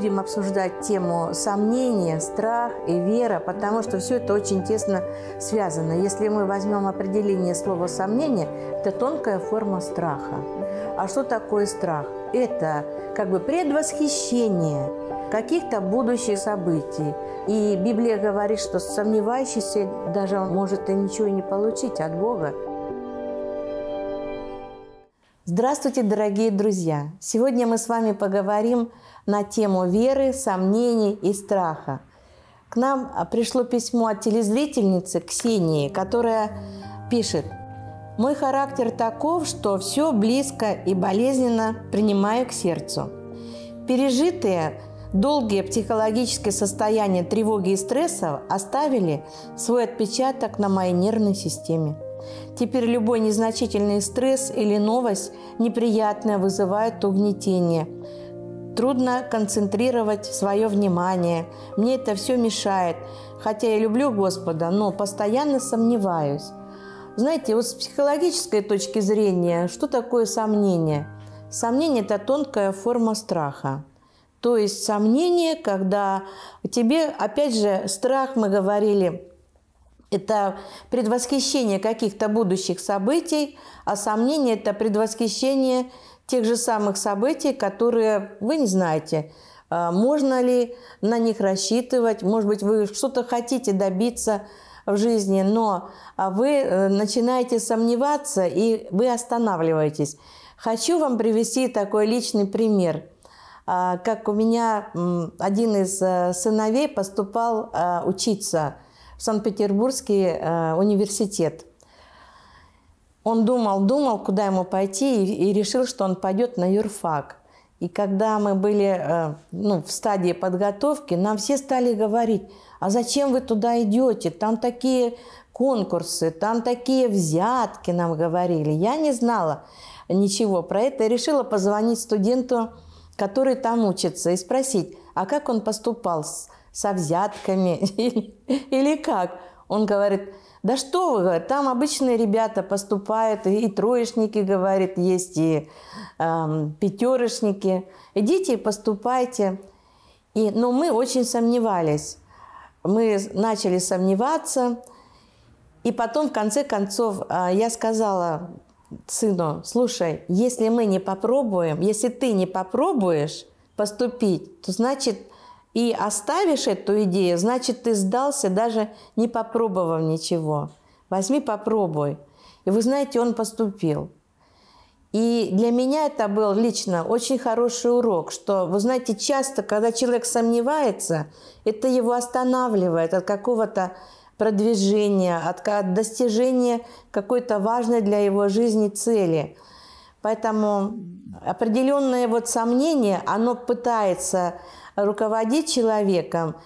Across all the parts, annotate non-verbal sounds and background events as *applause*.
будем обсуждать тему сомнения, страх и вера, потому что все это очень тесно связано. Если мы возьмем определение слова «сомнение», это тонкая форма страха. А что такое страх? Это как бы предвосхищение каких-то будущих событий. И Библия говорит, что сомневающийся даже может и ничего не получить от Бога. Здравствуйте, дорогие друзья! Сегодня мы с вами поговорим на тему веры, сомнений и страха. К нам пришло письмо от телезрительницы Ксении, которая пишет «Мой характер таков, что все близко и болезненно принимаю к сердцу. Пережитые долгие психологические состояния тревоги и стресса оставили свой отпечаток на моей нервной системе. Теперь любой незначительный стресс или новость неприятная вызывает угнетение. Трудно концентрировать свое внимание. Мне это все мешает. Хотя я люблю Господа, но постоянно сомневаюсь. Знаете, вот с психологической точки зрения, что такое сомнение? Сомнение – это тонкая форма страха. То есть сомнение, когда тебе, опять же, страх, мы говорили, это предвосхищение каких-то будущих событий, а сомнение – это предвосхищение тех же самых событий, которые вы не знаете. А, можно ли на них рассчитывать? Может быть, вы что-то хотите добиться в жизни, но а, вы э, начинаете сомневаться и вы останавливаетесь. Хочу вам привести такой личный пример. А, как у меня один из э, сыновей поступал учиться – в Санкт-Петербургский э, университет. Он думал, думал, куда ему пойти, и, и решил, что он пойдет на юрфак. И когда мы были э, ну, в стадии подготовки, нам все стали говорить, а зачем вы туда идете? Там такие конкурсы, там такие взятки нам говорили. Я не знала ничего про это и решила позвонить студенту, который там учится, и спросить, а как он поступал с со взятками *laughs* или, как? Он говорит, да что вы, там обычные ребята поступают, и, и троечники, говорит, есть, и эм, пятерышники. Идите поступайте. И, но мы очень сомневались. Мы начали сомневаться. И потом, в конце концов, а, я сказала сыну, слушай, если мы не попробуем, если ты не попробуешь поступить, то значит и оставишь эту идею, значит, ты сдался, даже не попробовав ничего. Возьми, попробуй. И вы знаете, он поступил. И для меня это был лично очень хороший урок, что, вы знаете, часто, когда человек сомневается, это его останавливает от какого-то продвижения, от, от достижения какой-то важной для его жизни цели. Поэтому определенное вот сомнение, оно пытается руководить человеком,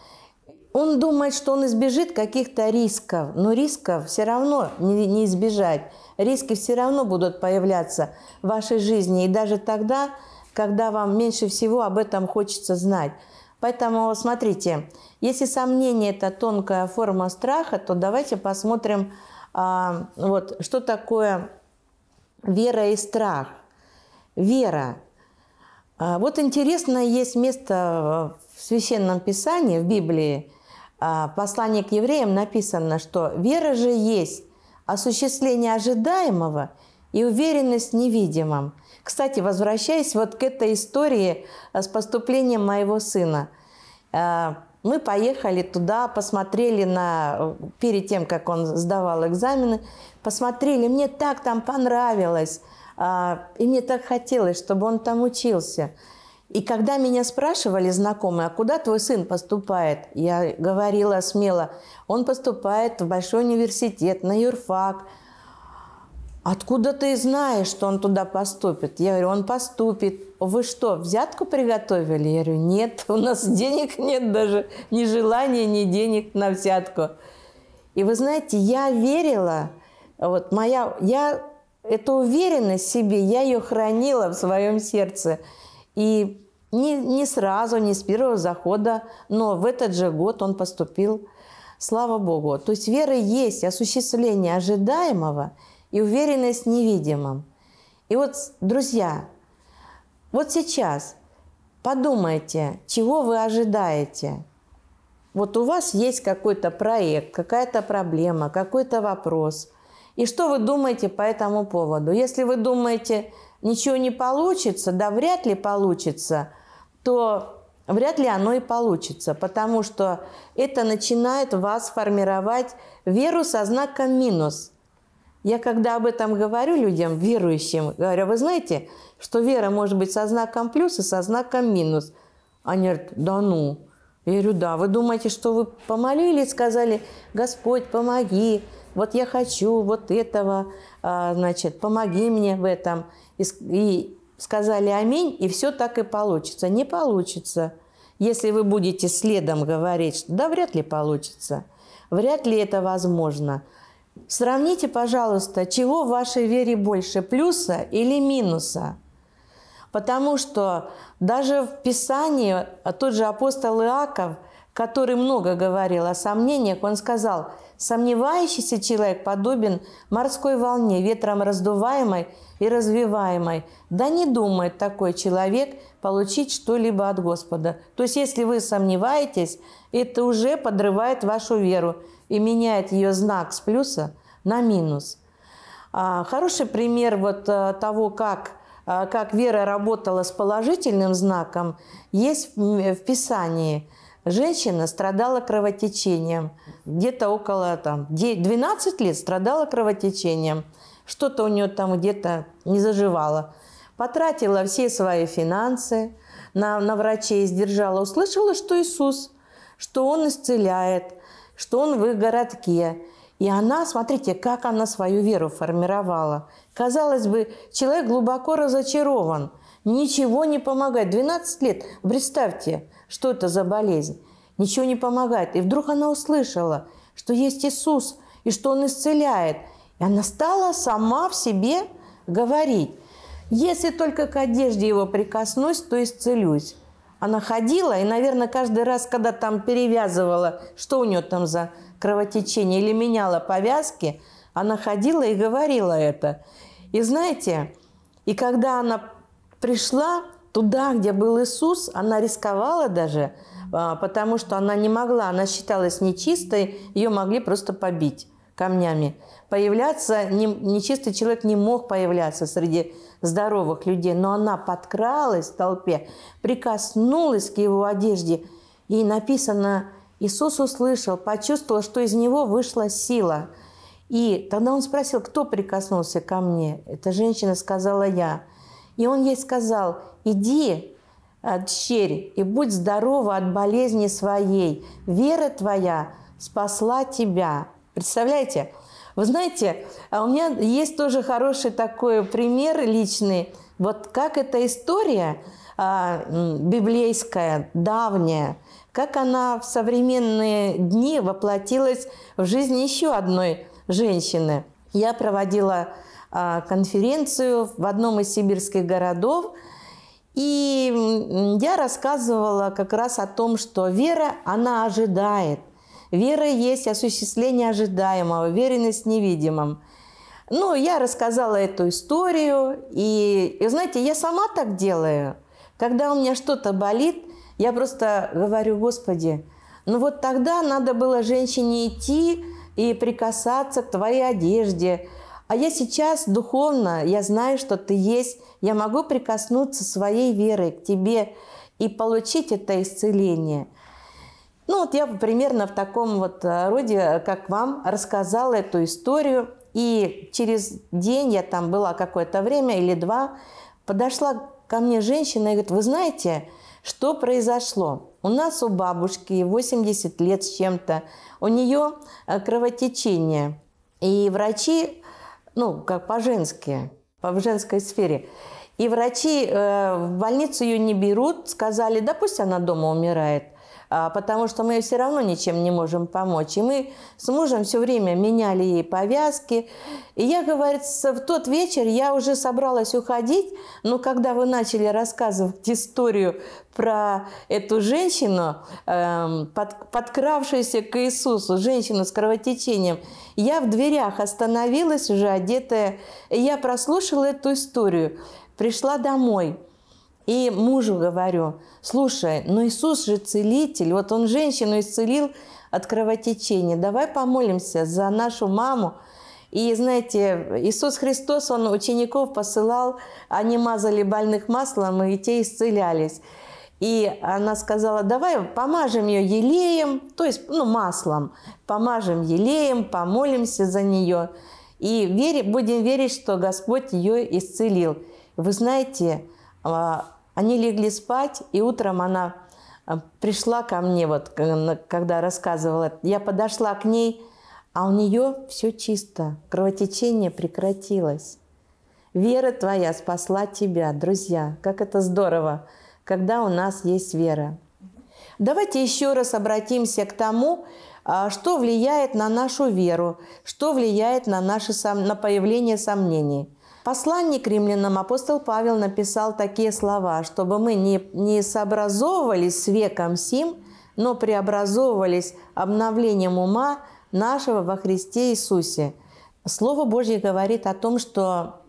он думает, что он избежит каких-то рисков, но рисков все равно не, не избежать. Риски все равно будут появляться в вашей жизни, и даже тогда, когда вам меньше всего об этом хочется знать. Поэтому смотрите, если сомнение – это тонкая форма страха, то давайте посмотрим, а, вот, что такое вера и страх. Вера а, вот интересно, есть место в Священном Писании, в Библии, а, Послание к евреям написано, что вера же есть осуществление ожидаемого и уверенность в невидимом. Кстати, возвращаясь вот к этой истории а, с поступлением моего сына, мы поехали туда, посмотрели на, перед тем, как он сдавал экзамены, посмотрели, мне так там понравилось – а, и мне так хотелось, чтобы он там учился. И когда меня спрашивали знакомые, а куда твой сын поступает, я говорила смело, он поступает в большой университет, на юрфак. Откуда ты знаешь, что он туда поступит? Я говорю, он поступит. Вы что, взятку приготовили? Я говорю, нет, у нас денег нет даже, ни желания, ни денег на взятку. И вы знаете, я верила, вот моя, я Эту уверенность в себе, я ее хранила в своем сердце. И не, не сразу, не с первого захода, но в этот же год он поступил, слава Богу. То есть вера есть осуществление ожидаемого и уверенность в невидимом. И вот, друзья, вот сейчас подумайте, чего вы ожидаете. Вот у вас есть какой-то проект, какая-то проблема, какой-то вопрос – и что вы думаете по этому поводу? Если вы думаете, ничего не получится, да вряд ли получится, то вряд ли оно и получится, потому что это начинает вас формировать веру со знаком минус. Я когда об этом говорю людям, верующим, говорю, вы знаете, что вера может быть со знаком плюс и со знаком минус. Они говорят, да ну. Я говорю, да, вы думаете, что вы помолились, сказали, Господь, помоги, вот я хочу вот этого, а, значит, помоги мне в этом. И сказали аминь, и все так и получится. Не получится. Если вы будете следом говорить, что да вряд ли получится, вряд ли это возможно. Сравните, пожалуйста, чего в вашей вере больше, плюса или минуса. Потому что даже в Писании тот же апостол Иаков – который много говорил о сомнениях, он сказал, «Сомневающийся человек подобен морской волне, ветром раздуваемой и развиваемой. Да не думает такой человек получить что-либо от Господа». То есть, если вы сомневаетесь, это уже подрывает вашу веру и меняет ее знак с плюса на минус. А, хороший пример вот э, того, как э, как вера работала с положительным знаком, есть в Писании – Женщина страдала кровотечением. Где-то около там, 12 лет страдала кровотечением. Что-то у нее там где-то не заживало. Потратила все свои финансы на, на врачей, сдержала. Услышала, что Иисус, что Он исцеляет, что Он в их городке. И она, смотрите, как она свою веру формировала. Казалось бы, человек глубоко разочарован. Ничего не помогает. 12 лет, представьте, что это за болезнь. Ничего не помогает. И вдруг она услышала, что есть Иисус, и что Он исцеляет. И она стала сама в себе говорить, если только к одежде его прикоснусь, то исцелюсь. Она ходила, и, наверное, каждый раз, когда там перевязывала, что у нее там за кровотечение, или меняла повязки, она ходила и говорила это. И знаете, и когда она пришла, туда, где был Иисус, она рисковала даже, а, потому что она не могла, она считалась нечистой, ее могли просто побить камнями. Появляться, нечистый человек не мог появляться среди здоровых людей, но она подкралась в толпе, прикоснулась к его одежде, и написано, Иисус услышал, почувствовал, что из него вышла сила. И тогда он спросил, кто прикоснулся ко мне? Эта женщина сказала, я. И он ей сказал, Иди, э, дщерь, и будь здорова от болезни своей. Вера твоя спасла тебя. Представляете? Вы знаете, а у меня есть тоже хороший такой пример личный. Вот как эта история а, библейская, давняя, как она в современные дни воплотилась в жизни еще одной женщины. Я проводила а, конференцию в одном из сибирских городов – и я рассказывала как раз о том, что вера, она ожидает. Вера есть осуществление ожидаемого, уверенность в невидимом. Ну, я рассказала эту историю, и, и знаете, я сама так делаю. Когда у меня что-то болит, я просто говорю, Господи, ну вот тогда надо было женщине идти и прикасаться к твоей одежде, а я сейчас духовно, я знаю, что ты есть, я могу прикоснуться своей верой к тебе и получить это исцеление. Ну вот я примерно в таком вот э, роде, э, как вам, рассказала эту историю. И через день я там была какое-то время или два, подошла ко мне женщина и говорит, вы знаете, что произошло? У нас у бабушки 80 лет с чем-то, у нее э, кровотечение. И врачи ну, как по-женски, в женской сфере. И врачи э, в больницу ее не берут, сказали, да пусть она дома умирает. А, потому что мы ей все равно ничем не можем помочь. И мы с мужем все время меняли ей повязки. И я, говорится, в тот вечер я уже собралась уходить, но когда вы начали рассказывать историю про эту женщину, эм, под, подкравшуюся к Иисусу, женщину с кровотечением, я в дверях остановилась уже одетая, и я прослушала эту историю, пришла домой – и мужу говорю, слушай, но ну Иисус же целитель, вот он женщину исцелил от кровотечения, давай помолимся за нашу маму. И знаете, Иисус Христос, он учеников посылал, они мазали больных маслом, и те исцелялись. И она сказала, давай помажем ее елеем, то есть ну, маслом, помажем елеем, помолимся за нее. И вери, будем верить, что Господь ее исцелил. Вы знаете, а, они легли спать, и утром она э, пришла ко мне, вот, когда рассказывала. Я подошла к ней, а у нее все чисто, кровотечение прекратилось. Вера твоя спасла тебя, друзья. Как это здорово, когда у нас есть вера. Давайте еще раз обратимся к тому, а, что влияет на нашу веру, что влияет на, наши, на появление сомнений. Посланник к римлянам апостол Павел написал такие слова, чтобы мы не, не сообразовывались с веком сим, но преобразовывались обновлением ума нашего во Христе Иисусе. Слово Божье говорит о том, что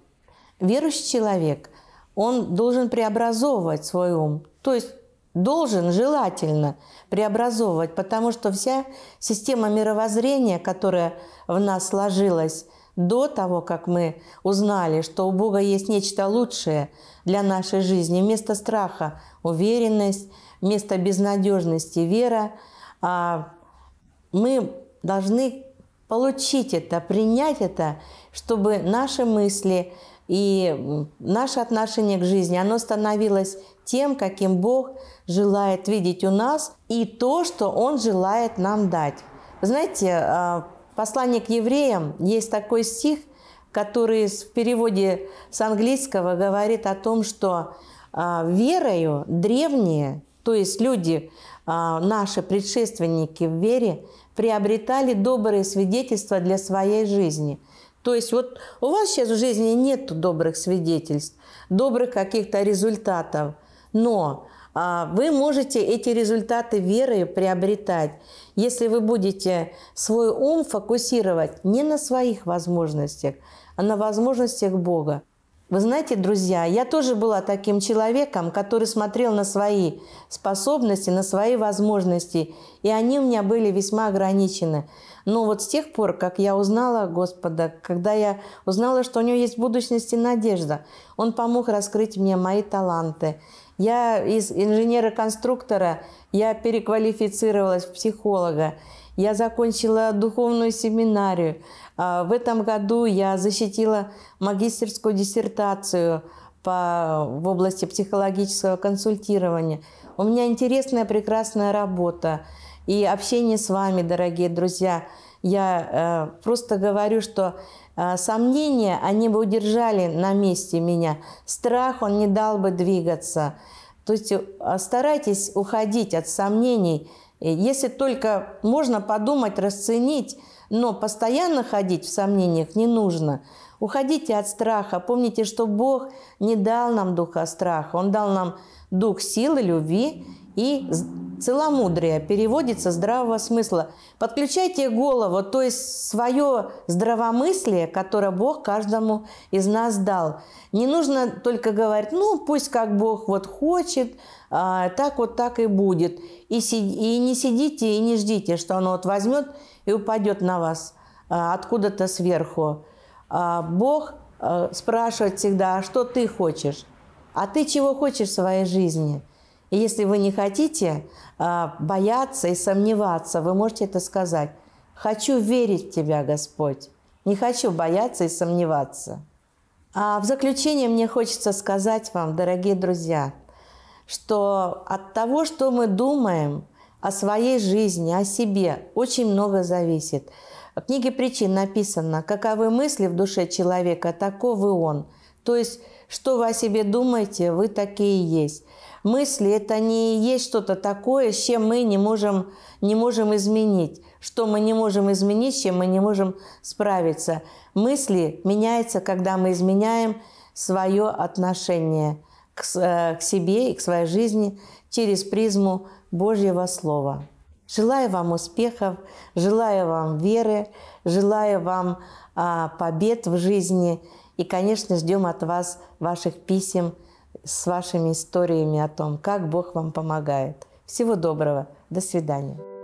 верующий человек, он должен преобразовывать свой ум, то есть должен желательно преобразовывать, потому что вся система мировоззрения, которая в нас сложилась, до того, как мы узнали, что у Бога есть нечто лучшее для нашей жизни, вместо страха – уверенность, вместо безнадежности – вера, а мы должны получить это, принять это, чтобы наши мысли и наше отношение к жизни, оно становилось тем, каким Бог желает видеть у нас, и то, что Он желает нам дать. Знаете, а, послании к евреям есть такой стих, который в переводе с английского говорит о том, что а, верою древние, то есть люди, а, наши предшественники в вере, приобретали добрые свидетельства для своей жизни. То есть вот у вас сейчас в жизни нет добрых свидетельств, добрых каких-то результатов, но а, вы можете эти результаты веры приобретать, если вы будете свой ум фокусировать не на своих возможностях, а на возможностях Бога. Вы знаете, друзья, я тоже была таким человеком, который смотрел на свои способности, на свои возможности, и они у меня были весьма ограничены. Но вот с тех пор, как я узнала Господа, когда я узнала, что у него есть будущность и надежда, Он помог раскрыть мне мои таланты, я из инженера-конструктора, я переквалифицировалась в психолога. Я закончила духовную семинарию. А, в этом году я защитила магистерскую диссертацию по, в области психологического консультирования. У меня интересная, прекрасная работа и общение с вами, дорогие друзья. Я э, просто говорю, что а, сомнения, они бы удержали на месте меня. Страх, он не дал бы двигаться. То есть э, старайтесь уходить от сомнений. Э, если только можно подумать, расценить, но постоянно ходить в сомнениях не нужно. Уходите от страха. Помните, что Бог не дал нам духа страха. Он дал нам дух силы, любви и целомудрие переводится здравого смысла. Подключайте голову, то есть свое здравомыслие, которое Бог каждому из нас дал. Не нужно только говорить, ну пусть как Бог вот хочет, а, так вот так и будет. И, не сидите и не ждите, что оно вот возьмет и упадет на вас а, откуда-то сверху. А, Бог э, спрашивает всегда, а что ты хочешь? А ты чего хочешь в своей жизни? И если вы не хотите а, бояться и сомневаться, вы можете это сказать. «Хочу верить в Тебя, Господь, не хочу бояться и сомневаться». А в заключение мне хочется сказать вам, дорогие друзья, что от того, что мы думаем о своей жизни, о себе, очень много зависит. В книге причин написано, каковы мысли в душе человека, таковы он – то есть, что вы о себе думаете, вы такие есть. Мысли – это не есть что-то такое, с чем мы не можем, не можем изменить. Что мы не можем изменить, с чем мы не можем справиться. Мысли меняются, когда мы изменяем свое отношение к, э, к себе и к своей жизни через призму Божьего Слова. Желаю вам успехов, желаю вам веры, желаю вам а, побед в жизни – и, конечно, ждем от вас ваших писем с вашими историями о том, как Бог вам помогает. Всего доброго. До свидания.